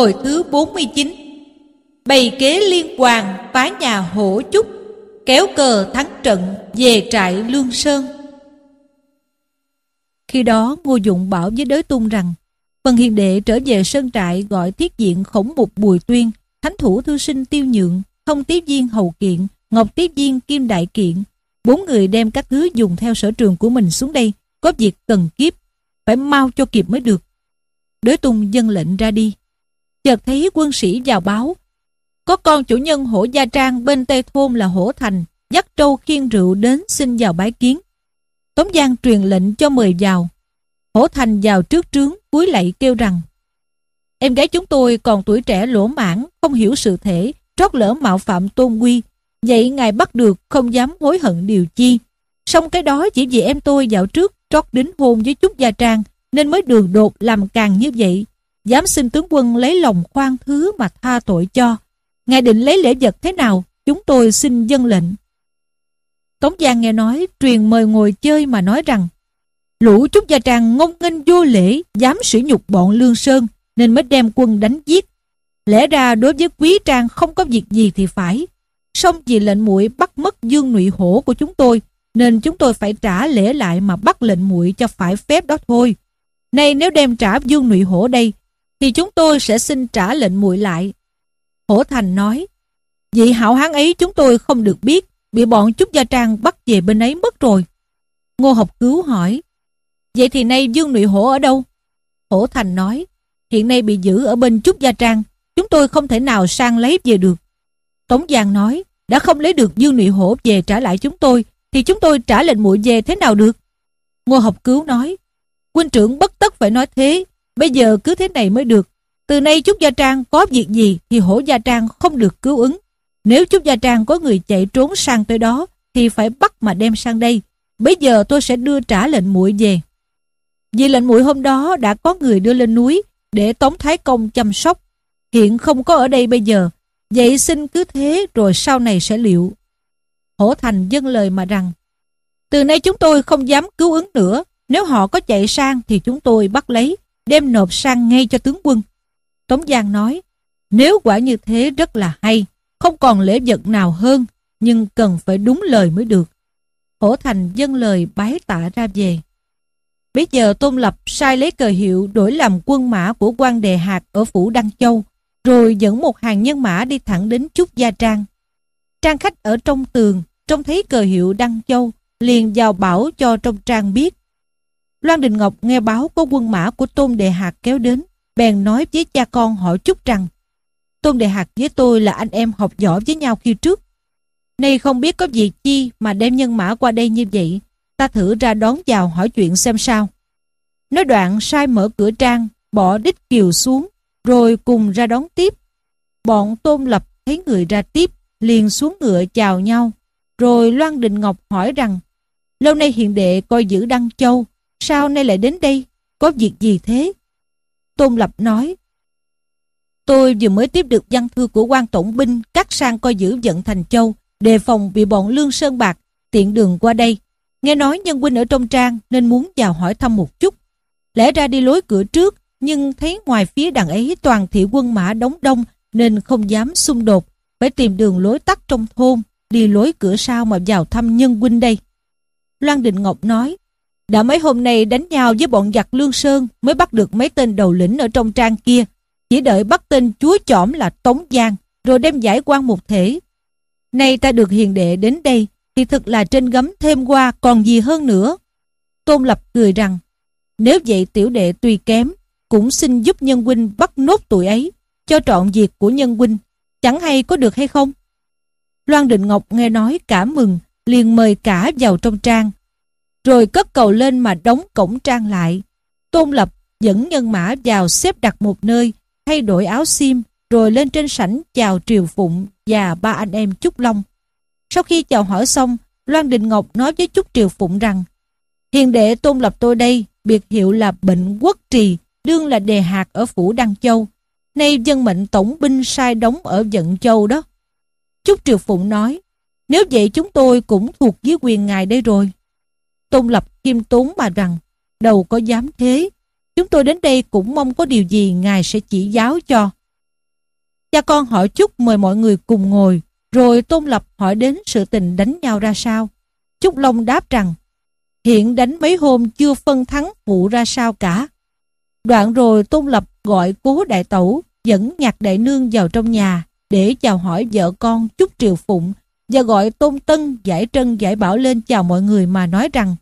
Hồi thứ 49 Bày kế liên hoàng phá nhà hổ chúc Kéo cờ thắng trận về trại Lương Sơn Khi đó Ngô Dụng bảo với đới tung rằng vân hiền đệ trở về sơn trại gọi thiết diện khổng mục Bùi Tuyên Thánh thủ thư sinh tiêu nhượng Thông tiếp viên hầu kiện Ngọc tiếp viên kim đại kiện Bốn người đem các thứ dùng theo sở trường của mình xuống đây Có việc cần kiếp Phải mau cho kịp mới được Đới tung dân lệnh ra đi chợt thấy quân sĩ vào báo. Có con chủ nhân hổ Gia Trang bên Tây Thôn là hổ thành, dắt trâu khiên rượu đến xin vào bái kiến. Tống Giang truyền lệnh cho mời vào. Hổ thành vào trước trướng cúi lạy kêu rằng Em gái chúng tôi còn tuổi trẻ lỗ mãn, không hiểu sự thể, trót lỡ mạo phạm tôn quy. Vậy ngài bắt được không dám hối hận điều chi. Xong cái đó chỉ vì em tôi dạo trước trót đính hôn với chút gia trang nên mới đường đột làm càng như vậy dám xin tướng quân lấy lòng khoan thứ mà tha tội cho. Ngài định lấy lễ vật thế nào, chúng tôi xin dân lệnh. Tống Giang nghe nói, truyền mời ngồi chơi mà nói rằng lũ chúng gia tràng ngông nghênh vô lễ, dám sỉ nhục bọn Lương Sơn, nên mới đem quân đánh giết. Lẽ ra đối với quý trang không có việc gì thì phải. Song vì lệnh muội bắt mất dương nụy hổ của chúng tôi, nên chúng tôi phải trả lễ lại mà bắt lệnh muội cho phải phép đó thôi. Nay nếu đem trả dương nụy hổ đây, thì chúng tôi sẽ xin trả lệnh muội lại. Hổ Thành nói, vị hảo hán ấy chúng tôi không được biết, bị bọn Trúc Gia Trang bắt về bên ấy mất rồi. Ngô Học Cứu hỏi, vậy thì nay Dương Nụy Hổ ở đâu? Hổ Thành nói, hiện nay bị giữ ở bên Trúc Gia Trang, chúng tôi không thể nào sang lấy về được. Tống Giang nói, đã không lấy được Dương Nụy Hổ về trả lại chúng tôi, thì chúng tôi trả lệnh muội về thế nào được? Ngô Học Cứu nói, quân trưởng bất tất phải nói thế, Bây giờ cứ thế này mới được. Từ nay Trúc Gia Trang có việc gì thì hổ Gia Trang không được cứu ứng. Nếu Trúc Gia Trang có người chạy trốn sang tới đó thì phải bắt mà đem sang đây. Bây giờ tôi sẽ đưa trả lệnh muội về. Vì lệnh muội hôm đó đã có người đưa lên núi để Tống Thái Công chăm sóc. Hiện không có ở đây bây giờ. Vậy xin cứ thế rồi sau này sẽ liệu. Hổ Thành dâng lời mà rằng Từ nay chúng tôi không dám cứu ứng nữa. Nếu họ có chạy sang thì chúng tôi bắt lấy đem nộp sang ngay cho tướng quân. Tống Giang nói, nếu quả như thế rất là hay, không còn lễ vật nào hơn, nhưng cần phải đúng lời mới được. Hổ Thành dâng lời bái tạ ra về. Bây giờ Tôn Lập sai lấy cờ hiệu đổi làm quân mã của quan đề hạt ở phủ Đăng Châu, rồi dẫn một hàng nhân mã đi thẳng đến Trúc Gia Trang. Trang khách ở trong tường, trông thấy cờ hiệu Đăng Châu, liền vào bảo cho trong trang biết Loan Đình Ngọc nghe báo có quân mã của Tôn Đề Hạc kéo đến, bèn nói với cha con họ Trúc rằng Tôn Đề Hạc với tôi là anh em học giỏi với nhau khi trước. Nay không biết có việc chi mà đem nhân mã qua đây như vậy, ta thử ra đón vào hỏi chuyện xem sao. Nói đoạn sai mở cửa trang, bỏ đích kiều xuống, rồi cùng ra đón tiếp. Bọn Tôn Lập thấy người ra tiếp, liền xuống ngựa chào nhau. Rồi Loan Đình Ngọc hỏi rằng, lâu nay hiện đệ coi giữ Đăng Châu, Sao nay lại đến đây? Có việc gì thế? Tôn Lập nói. Tôi vừa mới tiếp được văn thư của quan tổng binh cắt sang coi giữ vận thành châu, đề phòng bị bọn Lương Sơn Bạc, tiện đường qua đây. Nghe nói nhân huynh ở trong trang nên muốn vào hỏi thăm một chút. Lẽ ra đi lối cửa trước, nhưng thấy ngoài phía đằng ấy toàn thị quân mã đóng đông nên không dám xung đột, phải tìm đường lối tắt trong thôn, đi lối cửa sau mà vào thăm nhân huynh đây. Loan Định Ngọc nói, đã mấy hôm nay đánh nhau với bọn giặc Lương Sơn mới bắt được mấy tên đầu lĩnh ở trong trang kia. Chỉ đợi bắt tên chúa chỏm là Tống Giang, rồi đem giải quan một thể. Nay ta được hiền đệ đến đây, thì thực là trên gấm thêm qua còn gì hơn nữa. Tôn Lập cười rằng, nếu vậy tiểu đệ tuy kém, cũng xin giúp nhân huynh bắt nốt tụi ấy, cho trọn việc của nhân huynh, chẳng hay có được hay không? Loan Định Ngọc nghe nói cả mừng, liền mời cả vào trong trang, rồi cất cầu lên mà đóng cổng trang lại. Tôn Lập dẫn nhân mã vào xếp đặt một nơi, thay đổi áo sim, rồi lên trên sảnh chào Triều Phụng và ba anh em Trúc Long. Sau khi chào hỏi xong, Loan Đình Ngọc nói với Trúc Triều Phụng rằng Hiền đệ Tôn Lập tôi đây, biệt hiệu là Bệnh Quốc Trì, đương là đề hạt ở phủ Đăng Châu. Nay dân mệnh tổng binh sai đóng ở Dận Châu đó. Trúc Triều Phụng nói, nếu vậy chúng tôi cũng thuộc dưới quyền ngài đây rồi. Tôn Lập Kim Tốn mà rằng Đâu có dám thế Chúng tôi đến đây cũng mong có điều gì Ngài sẽ chỉ giáo cho Cha con hỏi Trúc mời mọi người cùng ngồi Rồi Tôn Lập hỏi đến sự tình đánh nhau ra sao Trúc Long đáp rằng Hiện đánh mấy hôm chưa phân thắng vụ ra sao cả Đoạn rồi Tôn Lập gọi cố đại tẩu Dẫn nhạc đại nương vào trong nhà Để chào hỏi vợ con Trúc Triều Phụng và gọi Tôn Tân, Giải Trân, Giải Bảo lên chào mọi người mà nói rằng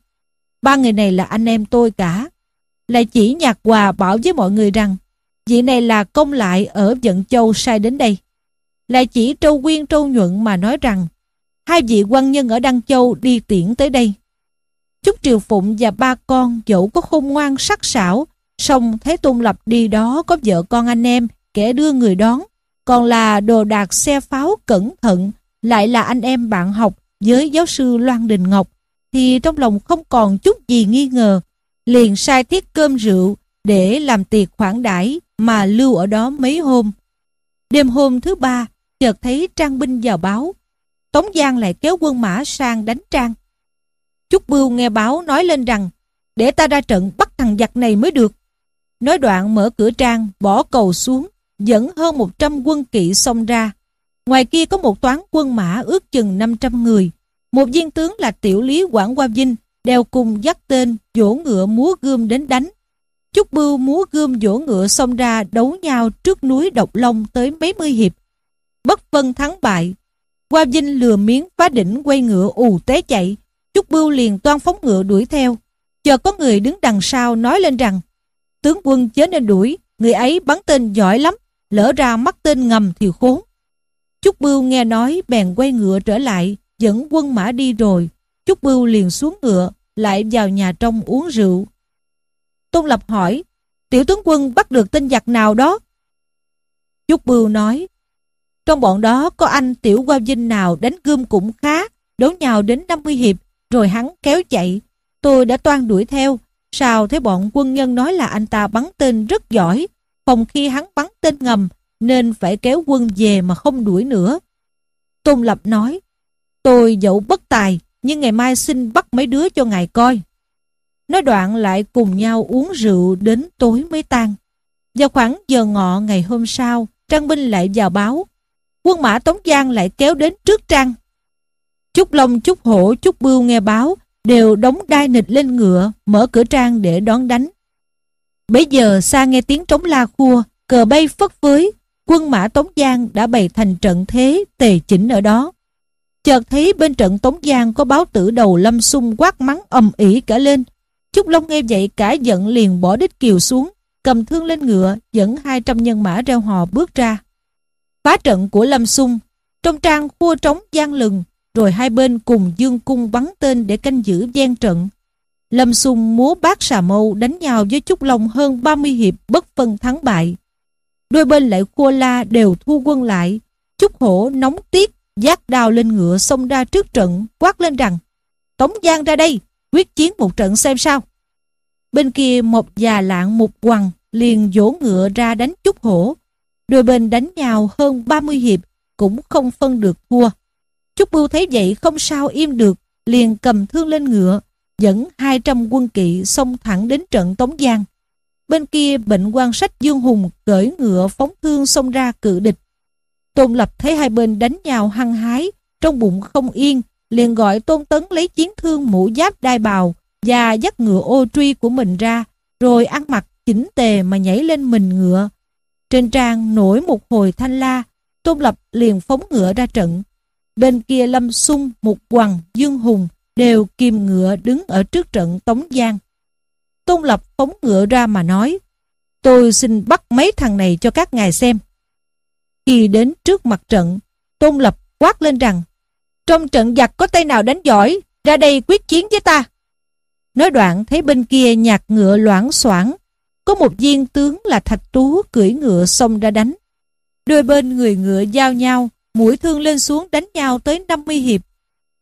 ba người này là anh em tôi cả. Lại chỉ nhạc quà bảo với mọi người rằng vị này là công lại ở Dận Châu sai đến đây. Lại chỉ Trâu Quyên Trâu Nhuận mà nói rằng hai vị quan nhân ở Đăng Châu đi tiễn tới đây. Chúc Triều Phụng và ba con dẫu có khôn ngoan sắc sảo, song thấy Tôn Lập đi đó có vợ con anh em, kẻ đưa người đón, còn là đồ đạc xe pháo cẩn thận, lại là anh em bạn học với giáo sư Loan Đình Ngọc, thì trong lòng không còn chút gì nghi ngờ, liền sai tiết cơm rượu để làm tiệc khoản đãi mà lưu ở đó mấy hôm. Đêm hôm thứ ba, chợt thấy Trang binh vào báo. Tống Giang lại kéo quân mã sang đánh Trang. Chúc Bưu nghe báo nói lên rằng để ta ra trận bắt thằng giặc này mới được. Nói đoạn mở cửa Trang, bỏ cầu xuống, dẫn hơn 100 quân kỵ xông ra. Ngoài kia có một toán quân mã ước chừng 500 người. Một viên tướng là tiểu lý Quảng Qua Vinh đeo cùng dắt tên dỗ ngựa múa gươm đến đánh. Chúc Bưu múa gươm dỗ ngựa xông ra đấu nhau trước núi Độc Long tới mấy mươi hiệp. Bất phân thắng bại. Qua Vinh lừa miếng phá đỉnh quay ngựa ù té chạy. Chúc Bưu liền toan phóng ngựa đuổi theo. Chờ có người đứng đằng sau nói lên rằng tướng quân chớ nên đuổi, người ấy bắn tên giỏi lắm, lỡ ra mắc tên ngầm thì khốn. Chúc Bưu nghe nói bèn quay ngựa trở lại, dẫn quân mã đi rồi. Chúc Bưu liền xuống ngựa, lại vào nhà trong uống rượu. Tôn Lập hỏi, tiểu tướng quân bắt được tên giặc nào đó? Chúc Bưu nói, trong bọn đó có anh tiểu qua vinh nào đánh gươm cũng khá, đấu nhào đến 50 hiệp, rồi hắn kéo chạy. Tôi đã toan đuổi theo, sao thấy bọn quân nhân nói là anh ta bắn tên rất giỏi, phòng khi hắn bắn tên ngầm, nên phải kéo quân về mà không đuổi nữa. Tôn Lập nói, tôi dẫu bất tài, nhưng ngày mai xin bắt mấy đứa cho ngài coi. Nói đoạn lại cùng nhau uống rượu đến tối mới tan. Vào khoảng giờ ngọ ngày hôm sau, Trang binh lại vào báo. Quân mã Tống Giang lại kéo đến trước Trang. Chúc Long, Chúc Hổ, Chúc Bưu nghe báo đều đóng đai nịch lên ngựa, mở cửa Trang để đón đánh. Bây giờ xa nghe tiếng trống la khua, cờ bay phất phới, quân mã Tống Giang đã bày thành trận thế tề chỉnh ở đó. Chợt thấy bên trận Tống Giang có báo tử đầu lâm sung quát mắng ầm ĩ cả lên. Trúc Long nghe vậy cả giận liền bỏ đích kiều xuống, cầm thương lên ngựa, dẫn 200 nhân mã reo hò bước ra. Phá trận của Lâm Sung, trong trang khua trống gian lừng, rồi hai bên cùng dương cung bắn tên để canh giữ gian trận. Lâm Sung múa bát xà mâu đánh nhau với Trúc Long hơn 30 hiệp bất phân thắng bại. Đôi bên lại cua la đều thu quân lại. Chúc hổ nóng tiếc, giác đào lên ngựa xông ra trước trận, quát lên rằng Tống Giang ra đây, quyết chiến một trận xem sao. Bên kia một già lạng một quằn liền dỗ ngựa ra đánh Chúc hổ. Đôi bên đánh nhau hơn 30 hiệp, cũng không phân được thua. Chúc Bưu thấy vậy không sao im được, liền cầm thương lên ngựa, dẫn 200 quân kỵ xông thẳng đến trận Tống Giang. Bên kia bệnh quan sách Dương Hùng cởi ngựa phóng thương xông ra cự địch. Tôn Lập thấy hai bên đánh nhau hăng hái, trong bụng không yên, liền gọi Tôn Tấn lấy chiến thương mũ giáp đai bào và dắt ngựa ô truy của mình ra, rồi ăn mặc chỉnh tề mà nhảy lên mình ngựa. Trên trang nổi một hồi thanh la, Tôn Lập liền phóng ngựa ra trận. Bên kia Lâm xung một Hoàng, Dương Hùng đều kìm ngựa đứng ở trước trận Tống Giang. Tôn Lập phóng ngựa ra mà nói Tôi xin bắt mấy thằng này cho các ngài xem Khi đến trước mặt trận Tôn Lập quát lên rằng Trong trận giặc có tay nào đánh giỏi Ra đây quyết chiến với ta Nói đoạn thấy bên kia nhạc ngựa loãng xoảng Có một viên tướng là Thạch Tú cưỡi ngựa xông ra đánh Đôi bên người ngựa giao nhau Mũi thương lên xuống đánh nhau tới 50 hiệp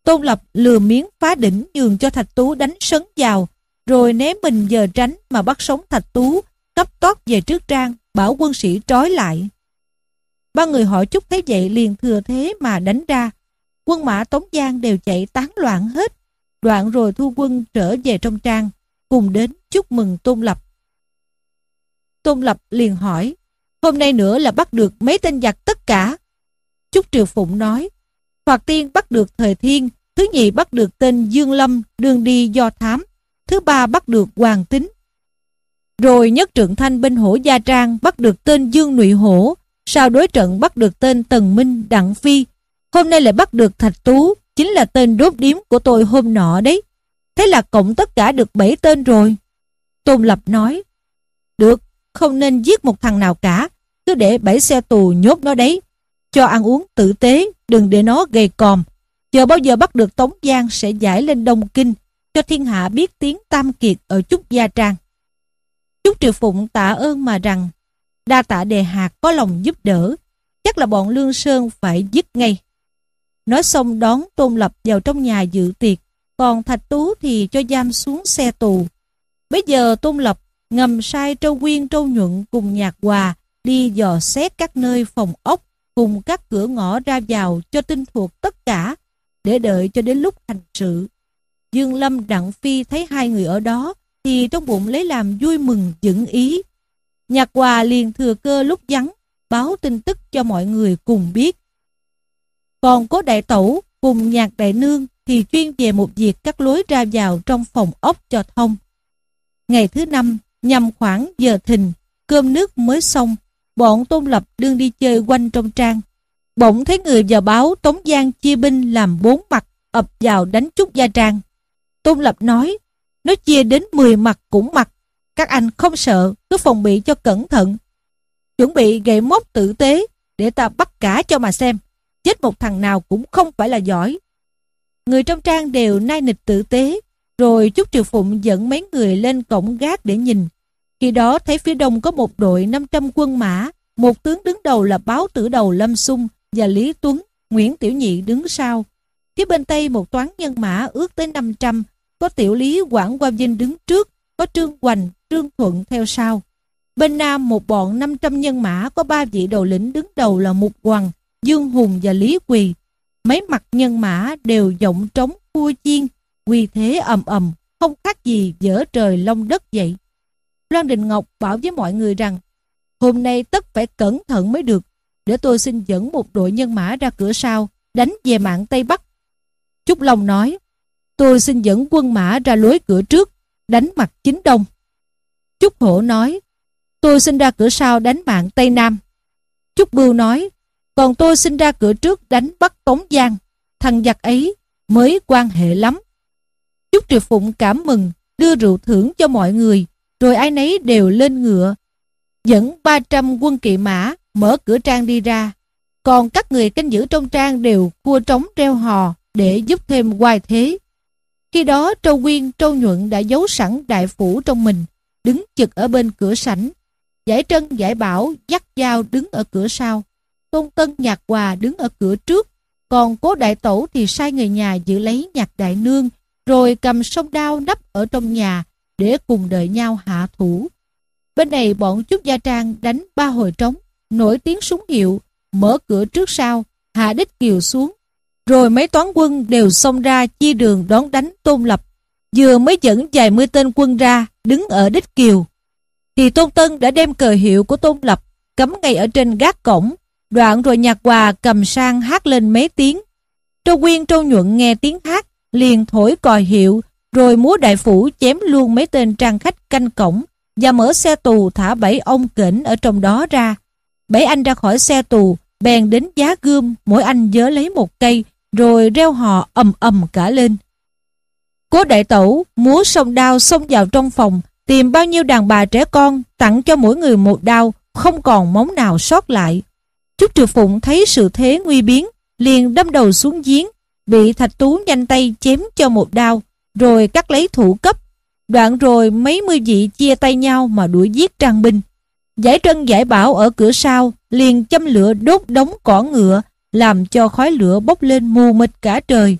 Tôn Lập lừa miếng phá đỉnh nhường cho Thạch Tú đánh sấn vào rồi ném mình giờ tránh mà bắt sống thạch tú, cấp tót về trước trang, bảo quân sĩ trói lại. Ba người họ chúc thấy vậy liền thừa thế mà đánh ra. Quân mã Tống Giang đều chạy tán loạn hết, đoạn rồi thu quân trở về trong trang, cùng đến chúc mừng Tôn Lập. Tôn Lập liền hỏi, hôm nay nữa là bắt được mấy tên giặc tất cả. Chúc Triều Phụng nói, Thoạt tiên bắt được Thời Thiên, thứ nhị bắt được tên Dương Lâm, đương đi do thám, thứ ba bắt được Hoàng Tính. Rồi nhất trưởng thanh bên hổ Gia Trang bắt được tên Dương Nụy Hổ, sau đối trận bắt được tên Tần Minh Đặng Phi, hôm nay lại bắt được Thạch Tú, chính là tên đốt điếm của tôi hôm nọ đấy. Thế là cộng tất cả được bảy tên rồi. Tôn Lập nói, được, không nên giết một thằng nào cả, cứ để bảy xe tù nhốt nó đấy. Cho ăn uống tử tế, đừng để nó gầy còm. Chờ bao giờ bắt được Tống Giang sẽ giải lên Đông Kinh, cho thiên hạ biết tiếng Tam Kiệt ở Trúc Gia Trang. Trúc Triệu Phụng tạ ơn mà rằng, đa tạ đề hạt có lòng giúp đỡ, chắc là bọn Lương Sơn phải dứt ngay. Nói xong đón Tôn Lập vào trong nhà dự tiệc, còn Thạch Tú thì cho giam xuống xe tù. Bây giờ Tôn Lập ngầm sai Trâu Quyên Trâu Nhuận cùng Nhạc Hòa đi dò xét các nơi phòng ốc cùng các cửa ngõ ra vào cho tinh thuộc tất cả để đợi cho đến lúc hành sự. Dương Lâm Đặng Phi thấy hai người ở đó thì trong bụng lấy làm vui mừng dựng ý. Nhạc Hòa liền thừa cơ lúc vắng báo tin tức cho mọi người cùng biết. Còn cố đại tẩu cùng nhạc đại nương thì chuyên về một việc các lối ra vào trong phòng ốc cho thông. Ngày thứ năm, nhằm khoảng giờ thình cơm nước mới xong, bọn Tôn Lập đương đi chơi quanh trong trang. Bỗng thấy người vào báo Tống Giang chia binh làm bốn mặt, ập vào đánh chút gia trang. Tôn Lập nói, nó chia đến 10 mặt cũng mặt, Các anh không sợ, cứ phòng bị cho cẩn thận. Chuẩn bị gậy mốc tử tế, để ta bắt cả cho mà xem. Chết một thằng nào cũng không phải là giỏi. Người trong trang đều nai nịch tử tế, rồi chúc Triều Phụng dẫn mấy người lên cổng gác để nhìn. Khi đó thấy phía đông có một đội 500 quân mã, một tướng đứng đầu là báo tử đầu Lâm Sung và Lý Tuấn, Nguyễn Tiểu Nhị đứng sau. Phía bên Tây một toán nhân mã ước tới 500 có tiểu lý Quảng quan Vinh đứng trước, có Trương Hoành, Trương Thuận theo sau. Bên Nam một bọn 500 nhân mã có ba vị đầu lĩnh đứng đầu là Mục Hoàng, Dương Hùng và Lý Quỳ. Mấy mặt nhân mã đều giọng trống khua chiên, quỳ thế ầm ầm, không khác gì dở trời long đất vậy. Loan Đình Ngọc bảo với mọi người rằng, hôm nay tất phải cẩn thận mới được, để tôi xin dẫn một đội nhân mã ra cửa sau, đánh về mạng Tây Bắc. Trúc Long nói, tôi xin dẫn quân mã ra lối cửa trước, đánh mặt chính đông. Chúc Hổ nói, tôi xin ra cửa sau đánh mạng Tây Nam. Chúc Bưu nói, còn tôi xin ra cửa trước đánh bắt tống Giang, thằng giặc ấy mới quan hệ lắm. Chúc Triều Phụng cảm mừng, đưa rượu thưởng cho mọi người, rồi ai nấy đều lên ngựa, dẫn 300 quân kỵ mã mở cửa trang đi ra. Còn các người canh giữ trong trang đều cua trống treo hò để giúp thêm quay thế. Khi đó Trâu Nguyên, Trâu Nhuận đã giấu sẵn đại phủ trong mình, đứng chực ở bên cửa sảnh. Giải Trân, Giải Bảo dắt dao đứng ở cửa sau. Tôn Tân, Nhạc quà đứng ở cửa trước. Còn cố đại tổ thì sai người nhà giữ lấy nhạc đại nương, rồi cầm sông đao nấp ở trong nhà để cùng đợi nhau hạ thủ. Bên này bọn Trúc Gia Trang đánh ba hồi trống, nổi tiếng súng hiệu, mở cửa trước sau, hạ đích kiều xuống, rồi mấy toán quân đều xông ra chia đường đón đánh Tôn Lập. Vừa mới dẫn vài mươi tên quân ra, đứng ở đích kiều. Thì Tôn Tân đã đem cờ hiệu của Tôn Lập cắm ngay ở trên gác cổng. Đoạn rồi nhạc hòa cầm sang hát lên mấy tiếng. Trâu Quyên Trâu Nhuận nghe tiếng hát, liền thổi còi hiệu, rồi múa đại phủ chém luôn mấy tên trang khách canh cổng và mở xe tù thả bảy ông kỉnh ở trong đó ra. Bảy anh ra khỏi xe tù, bèn đến giá gươm, mỗi anh dớ lấy một cây, rồi reo họ ầm ầm cả lên. Cố đại tẩu múa sông đao xông vào trong phòng, tìm bao nhiêu đàn bà trẻ con, tặng cho mỗi người một đao, không còn móng nào sót lại. Trúc Trừ Phụng thấy sự thế nguy biến, liền đâm đầu xuống giếng, bị Thạch Tú nhanh tay chém cho một đao, rồi cắt lấy thủ cấp. Đoạn rồi mấy mươi vị chia tay nhau mà đuổi giết trang binh. Giải trân giải bảo ở cửa sau, liền châm lửa đốt đống cỏ ngựa, làm cho khói lửa bốc lên mù mịt cả trời.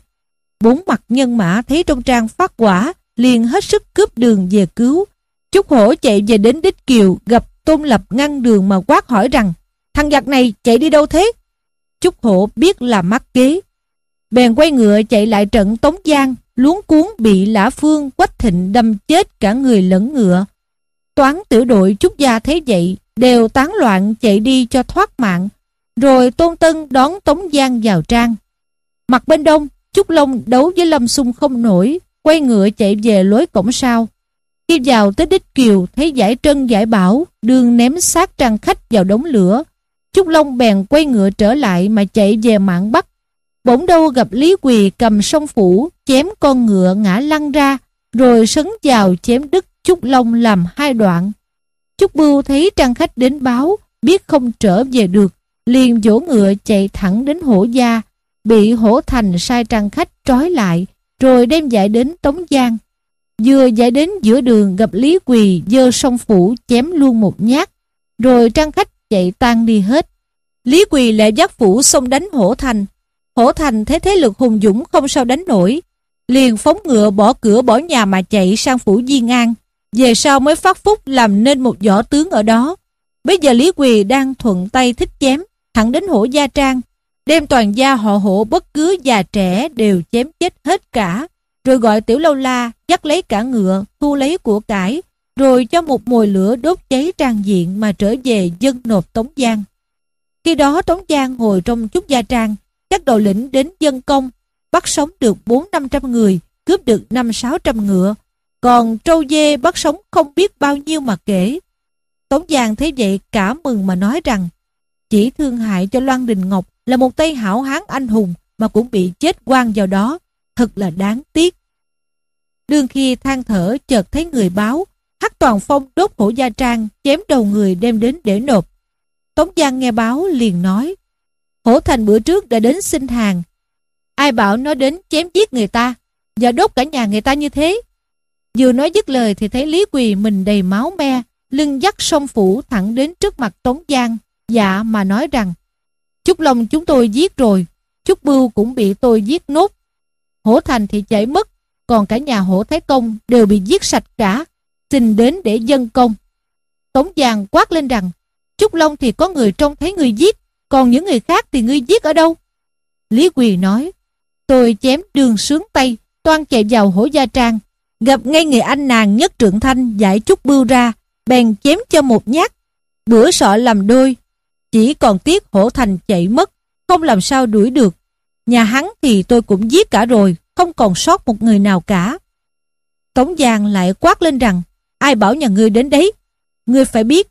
Bốn mặt nhân mã thấy trong trang phát quả, liền hết sức cướp đường về cứu. Chúc Hổ chạy về đến đích kiều, gặp Tôn Lập ngăn đường mà quát hỏi rằng, thằng giặc này chạy đi đâu thế? Chúc Hổ biết là mắc kế. Bèn quay ngựa chạy lại trận Tống Giang, luống cuốn bị Lã Phương Quách Thịnh đâm chết cả người lẫn ngựa. Toán tiểu đội chúc Gia thế vậy, đều tán loạn chạy đi cho thoát mạng. Rồi Tôn Tân đón Tống Giang vào trang. Mặt bên đông, Trúc Long đấu với Lâm Xung không nổi, quay ngựa chạy về lối cổng sau. Khi vào tới đích kiều, thấy giải trân giải bảo, đương ném xác trang khách vào đống lửa. Trúc Long bèn quay ngựa trở lại mà chạy về mạng Bắc. Bỗng đâu gặp Lý Quỳ cầm song phủ, chém con ngựa ngã lăn ra, rồi sấn vào chém đứt Trúc Long làm hai đoạn. Trúc Bưu thấy trang khách đến báo, biết không trở về được, liền dỗ ngựa chạy thẳng đến hổ gia, bị hổ thành sai trang khách trói lại, rồi đem giải đến Tống Giang. Vừa giải đến giữa đường gặp Lý Quỳ dơ song phủ chém luôn một nhát, rồi trang khách chạy tan đi hết. Lý Quỳ lại giác phủ xông đánh hổ thành. Hổ thành thấy thế lực hùng dũng không sao đánh nổi, liền phóng ngựa bỏ cửa bỏ nhà mà chạy sang phủ Diên An. Về sau mới phát phúc làm nên một võ tướng ở đó. Bây giờ Lý Quỳ đang thuận tay thích chém thẳng đến hổ Gia Trang, đem toàn gia họ hổ bất cứ già trẻ đều chém chết hết cả, rồi gọi tiểu lâu la dắt lấy cả ngựa, thu lấy của cải, rồi cho một mồi lửa đốt cháy trang diện mà trở về dân nộp Tống Giang. Khi đó Tống Giang ngồi trong chút gia trang, các đầu lĩnh đến dân công, bắt sống được bốn năm trăm người, cướp được năm sáu trăm ngựa, còn trâu dê bắt sống không biết bao nhiêu mà kể. Tống Giang thấy vậy cả mừng mà nói rằng chỉ thương hại cho Loan Đình Ngọc là một tay hảo hán anh hùng mà cũng bị chết quan vào đó. Thật là đáng tiếc. Đương khi than thở chợt thấy người báo, Hắc Toàn Phong đốt hổ gia trang, chém đầu người đem đến để nộp. Tống Giang nghe báo liền nói, Hổ Thành bữa trước đã đến xin hàng. Ai bảo nó đến chém giết người ta, và đốt cả nhà người ta như thế. Vừa nói dứt lời thì thấy Lý Quỳ mình đầy máu me, lưng dắt sông phủ thẳng đến trước mặt Tống Giang, dạ mà nói rằng Trúc Long chúng tôi giết rồi, Trúc Bưu cũng bị tôi giết nốt. Hổ Thành thì chạy mất, còn cả nhà Hổ Thái Công đều bị giết sạch cả, xin đến để dân công. Tống Giang quát lên rằng, Trúc Long thì có người trông thấy người giết, còn những người khác thì ngươi giết ở đâu? Lý Quỳ nói, tôi chém đường sướng tay, toan chạy vào hổ gia trang. Gặp ngay người anh nàng nhất trượng thanh giải Trúc Bưu ra, bèn chém cho một nhát, bữa sọ làm đôi, chỉ còn tiếc hổ thành chạy mất, không làm sao đuổi được. Nhà hắn thì tôi cũng giết cả rồi, không còn sót một người nào cả. Tống Giang lại quát lên rằng, ai bảo nhà ngươi đến đấy? Ngươi phải biết,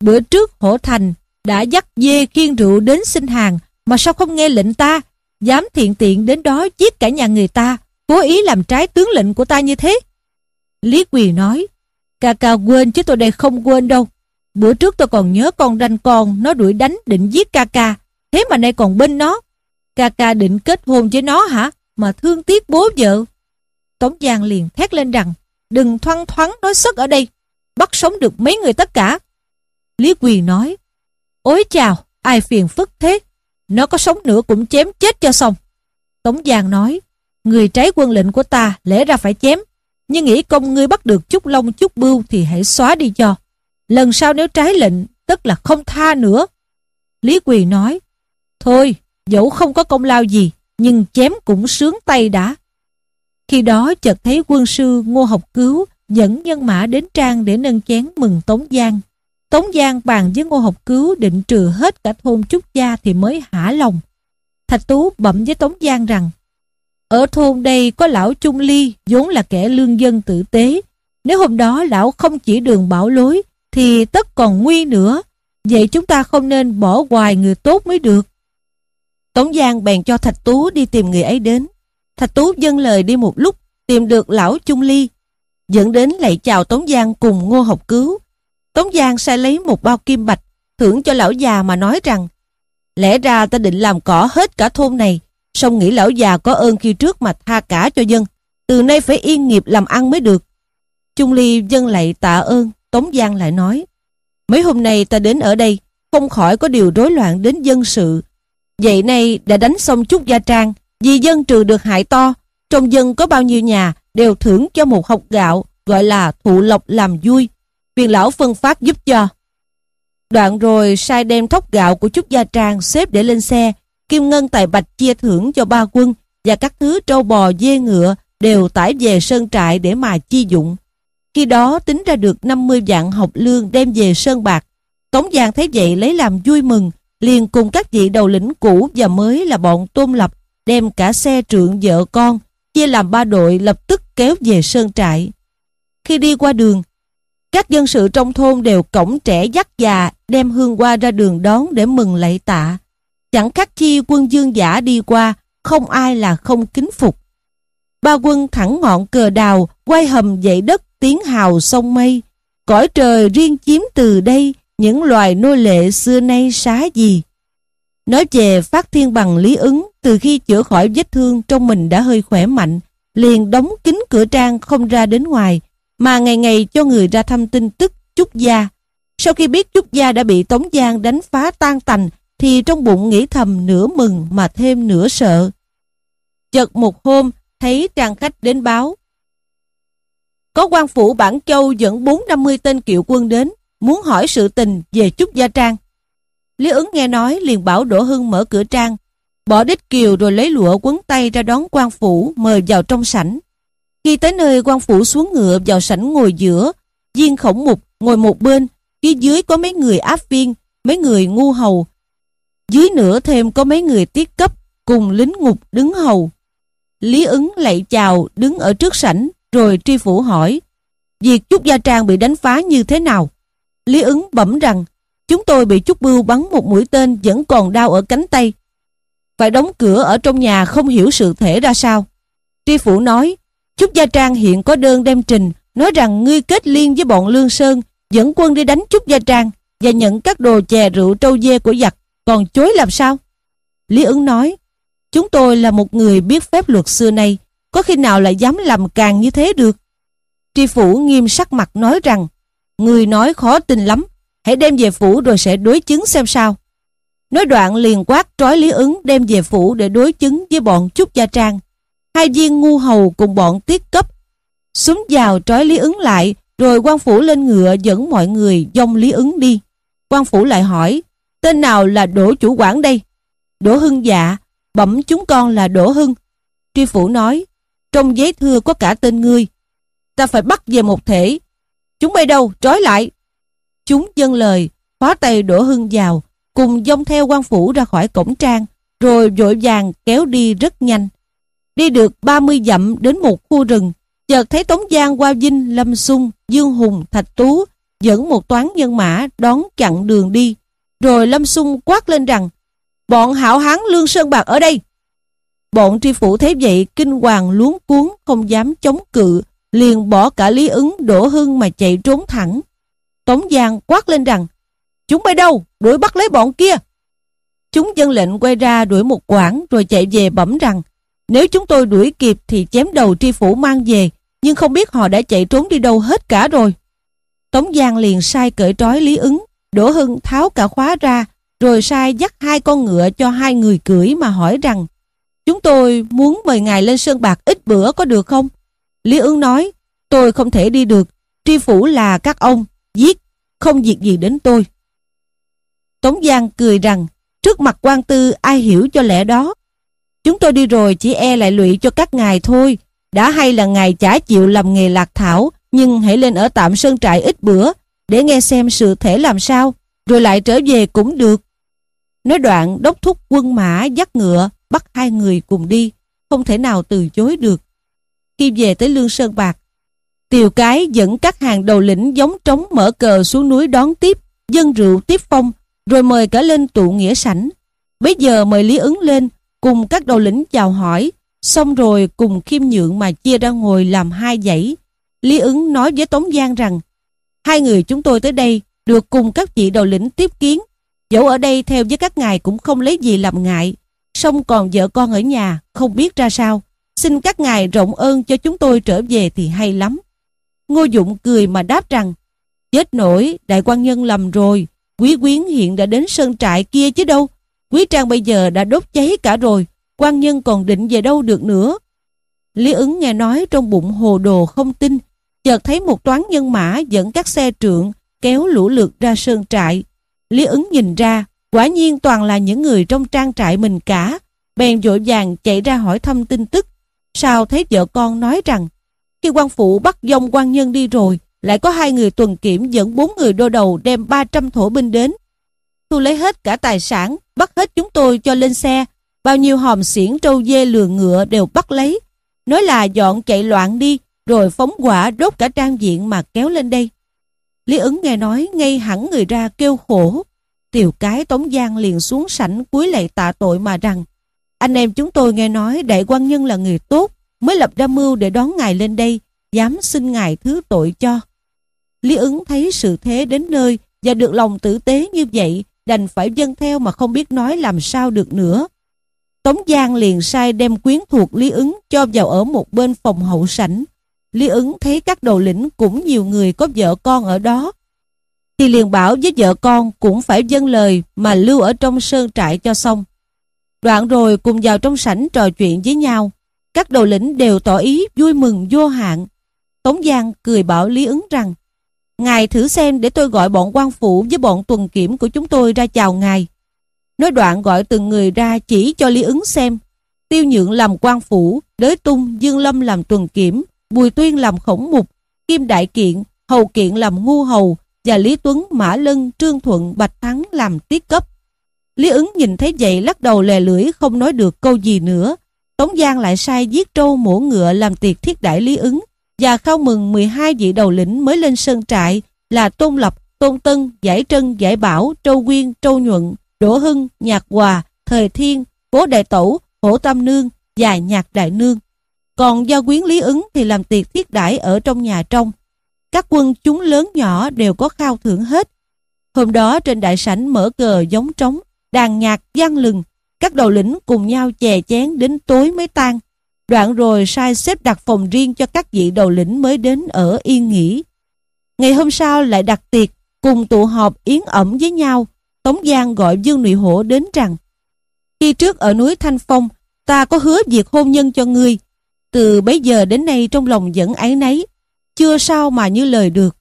bữa trước hổ thành đã dắt dê khiên rượu đến xin hàng, mà sao không nghe lệnh ta, dám thiện tiện đến đó giết cả nhà người ta, cố ý làm trái tướng lệnh của ta như thế. Lý Quỳ nói, ca ca quên chứ tôi đây không quên đâu. Bữa trước tôi còn nhớ con ranh con Nó đuổi đánh định giết ca ca Thế mà nay còn bên nó Ca ca định kết hôn với nó hả Mà thương tiếc bố vợ Tống Giang liền thét lên rằng Đừng thoăn thoắn nói sức ở đây Bắt sống được mấy người tất cả Lý Quyền nói Ôi chào ai phiền phức thế Nó có sống nữa cũng chém chết cho xong Tống Giang nói Người trái quân lệnh của ta lẽ ra phải chém Nhưng nghĩ công ngươi bắt được chút lông chút bưu Thì hãy xóa đi cho Lần sau nếu trái lệnh, tức là không tha nữa. Lý Quỳ nói, thôi, dẫu không có công lao gì, nhưng chém cũng sướng tay đã. Khi đó chợt thấy quân sư Ngô Học Cứu dẫn nhân mã đến trang để nâng chén mừng Tống Giang. Tống Giang bàn với Ngô Học Cứu định trừ hết cả thôn Chúc Gia thì mới hả lòng. Thạch Tú bẩm với Tống Giang rằng Ở thôn đây có lão Trung Ly vốn là kẻ lương dân tử tế. Nếu hôm đó lão không chỉ đường bảo lối thì tất còn nguy nữa. Vậy chúng ta không nên bỏ hoài người tốt mới được. Tống Giang bèn cho Thạch Tú đi tìm người ấy đến. Thạch Tú dâng lời đi một lúc, tìm được lão Trung Ly. Dẫn đến lại chào Tống Giang cùng Ngô Học Cứu. Tống Giang sai lấy một bao kim bạch, thưởng cho lão già mà nói rằng Lẽ ra ta định làm cỏ hết cả thôn này, song nghĩ lão già có ơn khi trước mà tha cả cho dân. Từ nay phải yên nghiệp làm ăn mới được. Trung Ly dâng lạy tạ ơn, Tống Giang lại nói, mấy hôm nay ta đến ở đây, không khỏi có điều rối loạn đến dân sự. Vậy nay đã đánh xong chút gia trang, vì dân trừ được hại to, trong dân có bao nhiêu nhà đều thưởng cho một hộp gạo, gọi là thụ lộc làm vui. Viên lão phân phát giúp cho. Đoạn rồi sai đem thóc gạo của Trúc Gia Trang xếp để lên xe, Kim Ngân Tài Bạch chia thưởng cho ba quân và các thứ trâu bò dê ngựa đều tải về sơn trại để mà chi dụng. Khi đó tính ra được 50 vạn học lương đem về Sơn Bạc. Tống Giang thấy vậy lấy làm vui mừng, liền cùng các vị đầu lĩnh cũ và mới là bọn Tôn Lập đem cả xe trượng vợ con, chia làm ba đội lập tức kéo về Sơn Trại. Khi đi qua đường, các dân sự trong thôn đều cổng trẻ dắt già đem hương qua ra đường đón để mừng lạy tạ. Chẳng khác chi quân dương giả đi qua, không ai là không kính phục. Ba quân thẳng ngọn cờ đào, quay hầm dậy đất, tiếng hào sông mây, cõi trời riêng chiếm từ đây những loài nô lệ xưa nay xá gì. Nói về phát thiên bằng lý ứng, từ khi chữa khỏi vết thương trong mình đã hơi khỏe mạnh, liền đóng kín cửa trang không ra đến ngoài, mà ngày ngày cho người ra thăm tin tức chút Gia. Sau khi biết chút Gia đã bị Tống Giang đánh phá tan tành, thì trong bụng nghĩ thầm nửa mừng mà thêm nửa sợ. Chợt một hôm, thấy trang khách đến báo, có quan phủ Bản Châu dẫn bốn năm mươi tên kiệu quân đến, muốn hỏi sự tình về chút Gia Trang. Lý ứng nghe nói liền bảo Đỗ Hưng mở cửa trang, bỏ đích kiều rồi lấy lụa quấn tay ra đón quan phủ mời vào trong sảnh. Khi tới nơi quan phủ xuống ngựa vào sảnh ngồi giữa, viên khổng mục ngồi một bên, phía dưới có mấy người áp viên, mấy người ngu hầu. Dưới nữa thêm có mấy người tiết cấp cùng lính ngục đứng hầu. Lý ứng lạy chào đứng ở trước sảnh, rồi tri phủ hỏi, việc Trúc Gia Trang bị đánh phá như thế nào? Lý ứng bẩm rằng, chúng tôi bị Trúc Bưu bắn một mũi tên vẫn còn đau ở cánh tay. Phải đóng cửa ở trong nhà không hiểu sự thể ra sao. Tri phủ nói, Trúc Gia Trang hiện có đơn đem trình, nói rằng ngươi kết liên với bọn Lương Sơn, dẫn quân đi đánh Trúc Gia Trang và nhận các đồ chè rượu trâu dê của giặc, còn chối làm sao? Lý ứng nói, chúng tôi là một người biết phép luật xưa nay, có khi nào lại dám làm càng như thế được? Tri phủ nghiêm sắc mặt nói rằng, người nói khó tin lắm, hãy đem về phủ rồi sẽ đối chứng xem sao. Nói đoạn liền quát trói Lý ứng đem về phủ để đối chứng với bọn Trúc Gia Trang. Hai viên ngu hầu cùng bọn tiết cấp. Súng vào trói Lý ứng lại, rồi quan phủ lên ngựa dẫn mọi người dông Lý ứng đi. quan phủ lại hỏi, tên nào là Đỗ Chủ quản đây? Đỗ Hưng dạ, bẩm chúng con là Đỗ Hưng. Tri phủ nói, trong giấy thưa có cả tên ngươi. Ta phải bắt về một thể. Chúng bay đâu, trói lại. Chúng dân lời, phó tay đổ hưng vào, cùng dông theo quan phủ ra khỏi cổng trang, rồi vội vàng kéo đi rất nhanh. Đi được 30 dặm đến một khu rừng, chợt thấy Tống Giang qua Vinh, Lâm sung Dương Hùng, Thạch Tú, dẫn một toán nhân mã đón chặn đường đi. Rồi Lâm sung quát lên rằng, bọn hảo hán Lương Sơn Bạc ở đây, Bọn tri phủ thấy vậy kinh hoàng luống cuốn không dám chống cự, liền bỏ cả Lý ứng đổ hưng mà chạy trốn thẳng. Tống Giang quát lên rằng, chúng bay đâu, đuổi bắt lấy bọn kia. Chúng dân lệnh quay ra đuổi một quãng rồi chạy về bẩm rằng, nếu chúng tôi đuổi kịp thì chém đầu tri phủ mang về, nhưng không biết họ đã chạy trốn đi đâu hết cả rồi. Tống Giang liền sai cởi trói Lý ứng, Đỗ Hưng tháo cả khóa ra, rồi sai dắt hai con ngựa cho hai người cưỡi mà hỏi rằng Chúng tôi muốn mời ngài lên Sơn Bạc ít bữa có được không? Lý Ứng nói, tôi không thể đi được, tri phủ là các ông, giết, không việc gì đến tôi. Tống Giang cười rằng, trước mặt quan tư ai hiểu cho lẽ đó. Chúng tôi đi rồi chỉ e lại lụy cho các ngài thôi, đã hay là ngài chả chịu làm nghề lạc thảo, nhưng hãy lên ở tạm sơn trại ít bữa, để nghe xem sự thể làm sao, rồi lại trở về cũng được. Nói đoạn đốc thúc quân mã dắt ngựa bắt hai người cùng đi, không thể nào từ chối được. Khi về tới Lương Sơn Bạc, Tiều Cái dẫn các hàng đầu lĩnh giống trống mở cờ xuống núi đón tiếp, dân rượu tiếp phong, rồi mời cả lên tụ nghĩa sảnh. Bây giờ mời Lý ứng lên, cùng các đầu lĩnh chào hỏi, xong rồi cùng khiêm nhượng mà chia ra ngồi làm hai dãy. Lý ứng nói với Tống Giang rằng, hai người chúng tôi tới đây được cùng các vị đầu lĩnh tiếp kiến, dẫu ở đây theo với các ngài cũng không lấy gì làm ngại, song còn vợ con ở nhà, không biết ra sao. Xin các ngài rộng ơn cho chúng tôi trở về thì hay lắm. Ngô Dụng cười mà đáp rằng, chết nổi, đại quan nhân lầm rồi, quý quyến hiện đã đến sơn trại kia chứ đâu. Quý trang bây giờ đã đốt cháy cả rồi, quan nhân còn định về đâu được nữa. Lý ứng nghe nói trong bụng hồ đồ không tin, chợt thấy một toán nhân mã dẫn các xe trượng kéo lũ lượt ra sơn trại. Lý ứng nhìn ra, Quả nhiên toàn là những người trong trang trại mình cả. Bèn vội vàng chạy ra hỏi thăm tin tức. Sao thấy vợ con nói rằng khi quan phủ bắt dông quan nhân đi rồi lại có hai người tuần kiểm dẫn bốn người đô đầu đem 300 thổ binh đến. Thu lấy hết cả tài sản, bắt hết chúng tôi cho lên xe. Bao nhiêu hòm xiển trâu dê lừa ngựa đều bắt lấy. Nói là dọn chạy loạn đi, rồi phóng quả đốt cả trang diện mà kéo lên đây. Lý ứng nghe nói ngay hẳn người ra kêu khổ. Tiểu cái Tống Giang liền xuống sảnh cuối lạy tạ tội mà rằng Anh em chúng tôi nghe nói đại quan nhân là người tốt Mới lập ra mưu để đón ngài lên đây Dám xin ngài thứ tội cho Lý ứng thấy sự thế đến nơi Và được lòng tử tế như vậy Đành phải dân theo mà không biết nói làm sao được nữa Tống Giang liền sai đem quyến thuộc Lý ứng Cho vào ở một bên phòng hậu sảnh Lý ứng thấy các đầu lĩnh cũng nhiều người có vợ con ở đó thì liền bảo với vợ con cũng phải dâng lời mà lưu ở trong sơn trại cho xong. Đoạn rồi cùng vào trong sảnh trò chuyện với nhau. Các đầu lĩnh đều tỏ ý vui mừng vô hạn. Tống Giang cười bảo Lý ứng rằng Ngài thử xem để tôi gọi bọn quan phủ với bọn tuần kiểm của chúng tôi ra chào ngài. Nói đoạn gọi từng người ra chỉ cho Lý ứng xem. Tiêu Nhượng làm quan phủ, Đới Tung, Dương Lâm làm tuần kiểm, Bùi Tuyên làm khổng mục, Kim Đại Kiện, Hầu Kiện làm ngu hầu, và Lý Tuấn, Mã Lân, Trương Thuận, Bạch Thắng làm tiết cấp. Lý ứng nhìn thấy vậy lắc đầu lè lưỡi không nói được câu gì nữa. Tống Giang lại sai giết trâu mổ ngựa làm tiệc thiết đãi Lý ứng và khao mừng 12 vị đầu lĩnh mới lên sơn trại là Tôn Lập, Tôn Tân, Giải Trân, Giải Bảo, Trâu nguyên Trâu Nhuận, Đỗ Hưng, Nhạc Hòa, Thời Thiên, Cố Đại Tẩu, Hổ Tam Nương và Nhạc Đại Nương. Còn do quyến Lý ứng thì làm tiệc thiết đãi ở trong nhà trong. Các quân chúng lớn nhỏ đều có khao thưởng hết. Hôm đó trên đại sảnh mở cờ giống trống, đàn nhạc gian lừng, các đầu lĩnh cùng nhau chè chén đến tối mới tan. Đoạn rồi sai xếp đặt phòng riêng cho các vị đầu lĩnh mới đến ở yên nghỉ. Ngày hôm sau lại đặt tiệc, cùng tụ họp yến ẩm với nhau. Tống Giang gọi Dương Nụy Hổ đến rằng Khi trước ở núi Thanh Phong, ta có hứa việc hôn nhân cho ngươi. Từ bấy giờ đến nay trong lòng vẫn ái nấy chưa sao mà như lời được.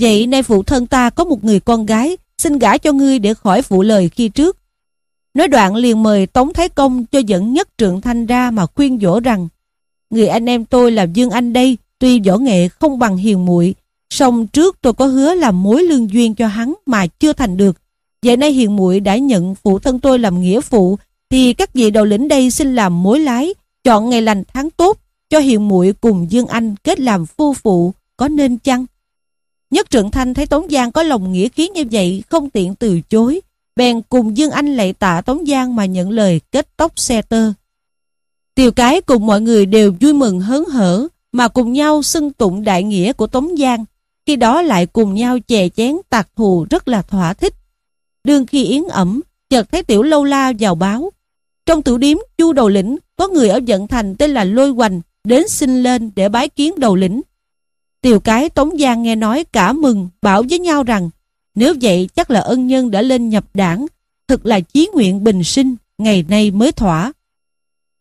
Vậy nay phụ thân ta có một người con gái, xin gả cho ngươi để khỏi phụ lời khi trước. Nói đoạn liền mời Tống Thái Công cho dẫn nhất trượng thanh ra mà khuyên dỗ rằng Người anh em tôi là Dương Anh đây, tuy võ nghệ không bằng hiền muội song trước tôi có hứa làm mối lương duyên cho hắn mà chưa thành được. Vậy nay hiền muội đã nhận phụ thân tôi làm nghĩa phụ, thì các vị đầu lĩnh đây xin làm mối lái, chọn ngày lành tháng tốt cho hiền muội cùng Dương Anh kết làm phu phụ, có nên chăng? Nhất Trượng Thanh thấy Tống Giang có lòng nghĩa khí như vậy, không tiện từ chối. Bèn cùng Dương Anh lạy tạ Tống Giang mà nhận lời kết tóc xe tơ. Tiều cái cùng mọi người đều vui mừng hớn hở, mà cùng nhau xưng tụng đại nghĩa của Tống Giang. Khi đó lại cùng nhau chè chén tạc thù rất là thỏa thích. Đương khi yến ẩm, chợt thấy Tiểu Lâu La vào báo. Trong tiểu điếm, chu đầu lĩnh, có người ở Dận Thành tên là Lôi Hoành, đến xin lên để bái kiến đầu lĩnh. Tiều cái Tống Giang nghe nói cả mừng, bảo với nhau rằng nếu vậy chắc là ân nhân đã lên nhập đảng, thật là chí nguyện bình sinh, ngày nay mới thỏa.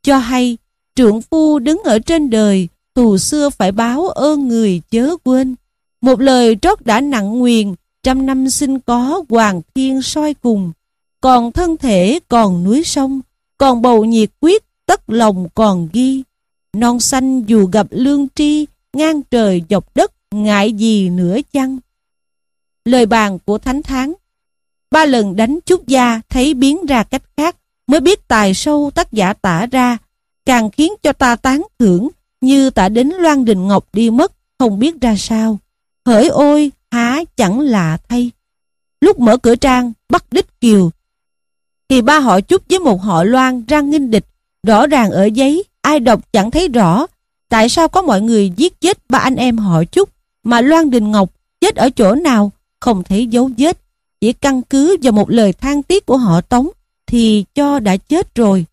Cho hay, trượng phu đứng ở trên đời, tù xưa phải báo ơn người chớ quên. Một lời trót đã nặng nguyền, trăm năm sinh có hoàng thiên soi cùng. Còn thân thể còn núi sông, còn bầu nhiệt quyết tất lòng còn ghi non xanh dù gặp lương tri, ngang trời dọc đất, ngại gì nữa chăng? Lời bàn của Thánh Tháng Ba lần đánh chút gia thấy biến ra cách khác, mới biết tài sâu tác giả tả ra, càng khiến cho ta tán thưởng, như tả đến Loan Đình Ngọc đi mất, không biết ra sao. Hỡi ôi, há chẳng lạ thay. Lúc mở cửa trang, bắt đích kiều, thì ba họ chúc với một họ Loan ra nghinh địch, rõ ràng ở giấy ai đọc chẳng thấy rõ tại sao có mọi người giết chết ba anh em họ Trúc mà Loan Đình Ngọc chết ở chỗ nào không thấy dấu vết, chỉ căn cứ vào một lời than tiếc của họ Tống thì cho đã chết rồi.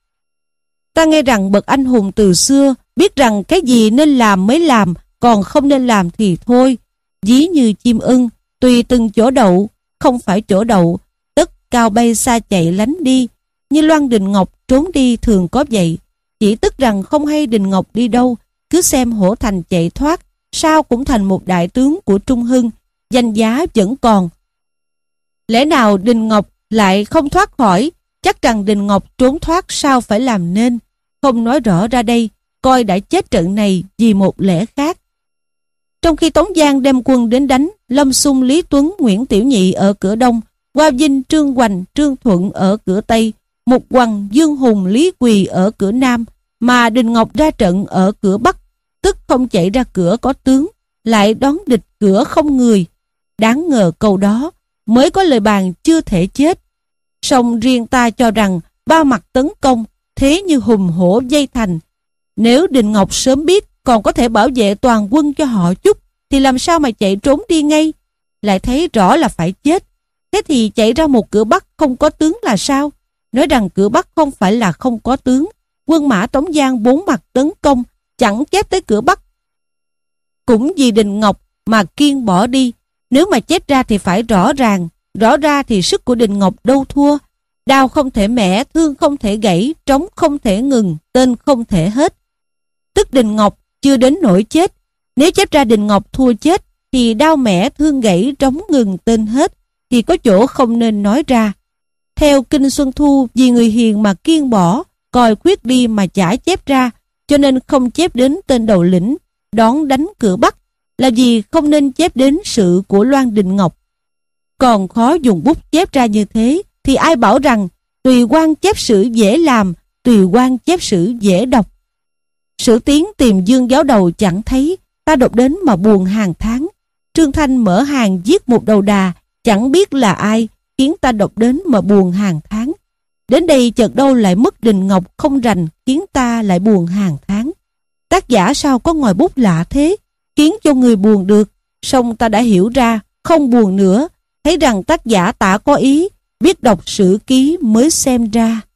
Ta nghe rằng bậc anh hùng từ xưa biết rằng cái gì nên làm mới làm, còn không nên làm thì thôi. Dí như chim ưng, tùy từng chỗ đậu, không phải chỗ đậu, tất cao bay xa chạy lánh đi. Như Loan Đình Ngọc trốn đi thường có vậy. Chỉ tức rằng không hay Đình Ngọc đi đâu, cứ xem Hổ Thành chạy thoát, sao cũng thành một đại tướng của Trung Hưng, danh giá vẫn còn. Lẽ nào Đình Ngọc lại không thoát khỏi, chắc rằng Đình Ngọc trốn thoát sao phải làm nên, không nói rõ ra đây, coi đã chết trận này vì một lẽ khác. Trong khi Tống Giang đem quân đến đánh, Lâm Xung Lý Tuấn Nguyễn Tiểu Nhị ở cửa đông, Qua Vinh Trương Hoành Trương Thuận ở cửa tây, Mục Hoàng Dương Hùng Lý Quỳ ở cửa nam, mà Đình Ngọc ra trận ở cửa Bắc, tức không chạy ra cửa có tướng, lại đón địch cửa không người. Đáng ngờ câu đó, mới có lời bàn chưa thể chết. Song riêng ta cho rằng ba mặt tấn công, thế như hùng hổ dây thành. Nếu Đình Ngọc sớm biết còn có thể bảo vệ toàn quân cho họ chút, thì làm sao mà chạy trốn đi ngay? Lại thấy rõ là phải chết. Thế thì chạy ra một cửa Bắc không có tướng là sao? Nói rằng cửa Bắc không phải là không có tướng, quân mã Tống Giang bốn mặt tấn công, chẳng chép tới cửa Bắc. Cũng vì Đình Ngọc mà Kiên bỏ đi, nếu mà chết ra thì phải rõ ràng, rõ ra thì sức của Đình Ngọc đâu thua. Đau không thể mẻ, thương không thể gãy, trống không thể ngừng, tên không thể hết. Tức Đình Ngọc chưa đến nỗi chết, nếu chép ra Đình Ngọc thua chết, thì đau mẻ, thương gãy, trống ngừng, tên hết, thì có chỗ không nên nói ra. Theo Kinh Xuân Thu, vì người hiền mà kiên bỏ, coi quyết đi mà chả chép ra, cho nên không chép đến tên đầu lĩnh, đón đánh cửa Bắc, là vì không nên chép đến sự của Loan Đình Ngọc. Còn khó dùng bút chép ra như thế, thì ai bảo rằng tùy quan chép sử dễ làm, tùy quan chép sử dễ đọc. Sử tiến tìm dương giáo đầu chẳng thấy, ta đột đến mà buồn hàng tháng. Trương Thanh mở hàng giết một đầu đà, chẳng biết là ai, khiến ta đột đến mà buồn hàng tháng. Đến đây chợt đâu lại mất đình ngọc không rành Khiến ta lại buồn hàng tháng Tác giả sao có ngòi bút lạ thế Khiến cho người buồn được Xong ta đã hiểu ra Không buồn nữa Thấy rằng tác giả tả có ý Biết đọc sử ký mới xem ra